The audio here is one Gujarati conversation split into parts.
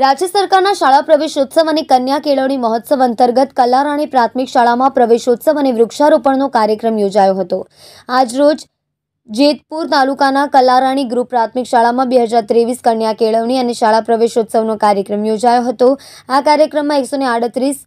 રાજ્ય સરકારના શાળા પ્રવેશોત્સવ અને કન્યા કેળવણી મહોત્સવ અંતર્ગત કલારાણી પ્રાથમિક શાળામાં પ્રવેશોત્સવ અને વૃક્ષારોપણનો કાર્યક્રમ યોજાયો હતો આજરોજ જેતપુર તાલુકાના કલારાણી ગ્રુપ પ્રાથમિક શાળામાં બે હજાર ત્રેવીસ કન્યા કેળવણી અને શાળા પ્રવેશોત્સવનો કાર્યક્રમ યોજાયો હતો આ કાર્યક્રમમાં એકસો ને આડત્રીસ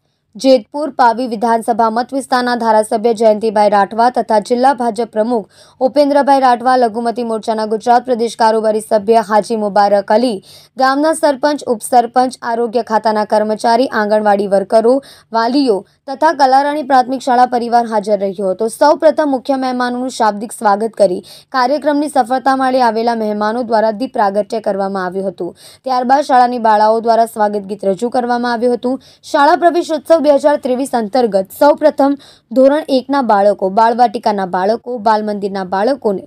જેતપુર પાવી વિધાનસભા મત વિસ્તારના ધારાસભ્ય જયંતિભાઈ રાઠવા તથા જિલ્લા ભાજપ પ્રમુખ ઉપેન્દ્રભાઈ રાઠવા લઘુમતી મોરચાના ગુજરાત પ્રદેશ કારોબારી સભ્ય હાજી મુબારક અલી ગામના સરપંચ ઉપસરપંચ આરોગ્ય ખાતાના કર્મચારી આંગણવાડી વર્કરો વાલીઓ તથા કલારાણી પ્રાથમિક શાળા પરિવાર હાજર રહ્યો હતો સૌ મુખ્ય મહેમાનોનું શાબ્દિક સ્વાગત કરી કાર્યક્રમની સફળતા માટે આવેલા મહેમાનો દ્વારા દીપ પ્રાગટ્ય કરવામાં આવ્યું હતું ત્યારબાદ શાળાની બાળાઓ દ્વારા સ્વાગત ગીત રજૂ કરવામાં આવ્યું હતું શાળા પ્રવેશોત્સવ બે હજાર ત્રેવીસ અંતર્ગત સૌપ્રથમ ધોરણ એકના બાળકો બાળવાટિકાના બાળકો બાલમંદિરના બાળકોને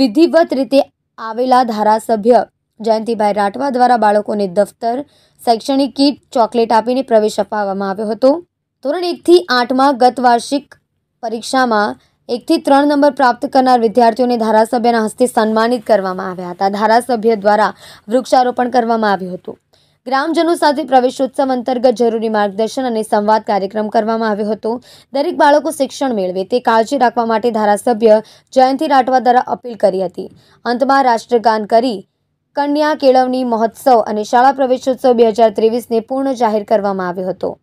વિધિવત રીતે આવેલા ધારાસભ્ય જયંતિભાઈ રાઠવા દ્વારા બાળકોને દફતર શૈક્ષણિક કીટ ચોકલેટ આપીને પ્રવેશ અપાવવામાં આવ્યો હતો ધોરણ એકથી આઠમાં ગત વાર્ષિક પરીક્ષામાં એકથી ત્રણ નંબર પ્રાપ્ત કરનાર વિદ્યાર્થીઓને ધારાસભ્યના હસ્તે સન્માનિત કરવામાં આવ્યા હતા ધારાસભ્ય દ્વારા વૃક્ષારોપણ કરવામાં આવ્યું હતું ગ્રામજનો સાથે પ્રવેશોત્સવ અંતર્ગત જરૂરી માર્ગદર્શન અને સંવાદ કાર્યક્રમ કરવામાં આવ્યો હતો દરેક બાળકો શિક્ષણ મેળવે તે કાળજી રાખવા માટે ધારાસભ્ય જયંતિ રાઠવા દ્વારા અપીલ કરી હતી અંતમાં રાષ્ટ્રગાન કરી કન્યા કેળવણી મહોત્સવ અને શાળા પ્રવેશોત્સવ બે હજાર ત્રેવીસને પૂર્ણ જાહેર કરવામાં આવ્યો હતો